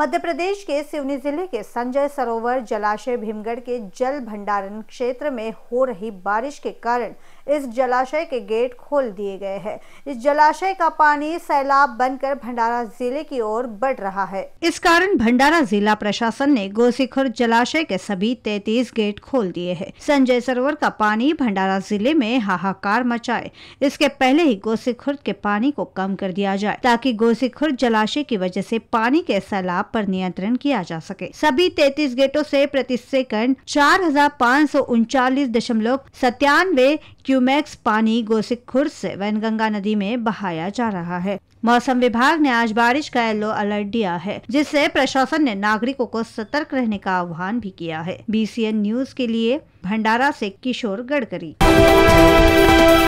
मध्य प्रदेश के सिवनी जिले के संजय सरोवर जलाशय भीमगढ़ के जल भंडारण क्षेत्र में हो रही बारिश के कारण इस जलाशय के गेट खोल दिए गए हैं इस जलाशय का पानी सैलाब बनकर भंडारा जिले की ओर बढ़ रहा है इस कारण भंडारा जिला प्रशासन ने गोसीखुर जलाशय के सभी तैतीस गेट खोल दिए है संजय सरोवर का पानी भंडारा जिले में हाहाकार मचाए इसके पहले ही गोसीखुर्द के पानी को कम कर दिया जाए ताकि गोसीखुर्द जलाशय की वजह से पानी के सैलाब आग पर नियंत्रण किया जा सके सभी तैतीस गेटों से प्रति सेकंड चार हजार पाँच सौ उनचालीस दशमलव सत्तानवे क्यूमैक्स पानी गोसिक खुर्द से वैनगंगा नदी में बहाया जा रहा है मौसम विभाग ने आज बारिश का येलो अलर्ट दिया है जिससे प्रशासन ने नागरिकों को सतर्क रहने का आह्वान भी किया है बी न्यूज के लिए भंडारा से किशोर गडकरी